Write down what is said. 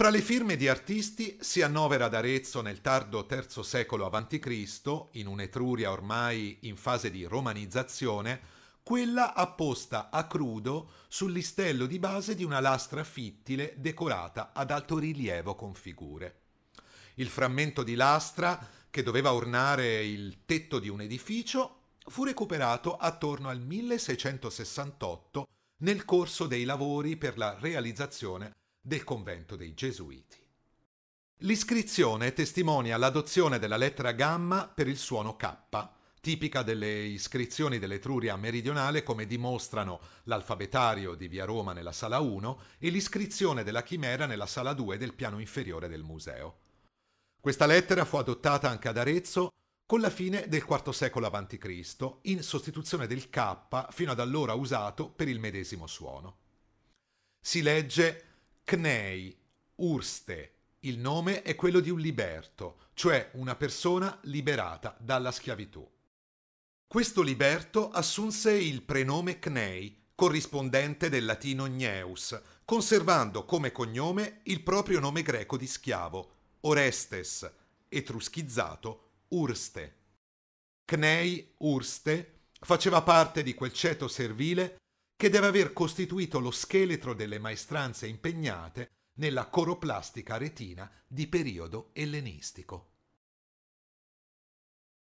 Fra le firme di artisti si annovera ad Arezzo nel tardo III secolo a.C., in un'Etruria ormai in fase di romanizzazione, quella apposta a crudo sul listello di base di una lastra fittile decorata ad altorilievo con figure. Il frammento di lastra, che doveva ornare il tetto di un edificio, fu recuperato attorno al 1668 nel corso dei lavori per la realizzazione del convento dei Gesuiti. L'iscrizione testimonia l'adozione della lettera gamma per il suono K, tipica delle iscrizioni dell'Etruria meridionale come dimostrano l'alfabetario di Via Roma nella sala 1 e l'iscrizione della chimera nella sala 2 del piano inferiore del museo. Questa lettera fu adottata anche ad Arezzo con la fine del IV secolo a.C., in sostituzione del K fino ad allora usato per il medesimo suono. Si legge Cnei, Urste. Il nome è quello di un liberto, cioè una persona liberata dalla schiavitù. Questo liberto assunse il prenome Cnei, corrispondente del latino gneus, conservando come cognome il proprio nome greco di schiavo, Orestes, etruschizzato Urste. Cnei Urste faceva parte di quel ceto servile che deve aver costituito lo scheletro delle maestranze impegnate nella coroplastica retina di periodo ellenistico.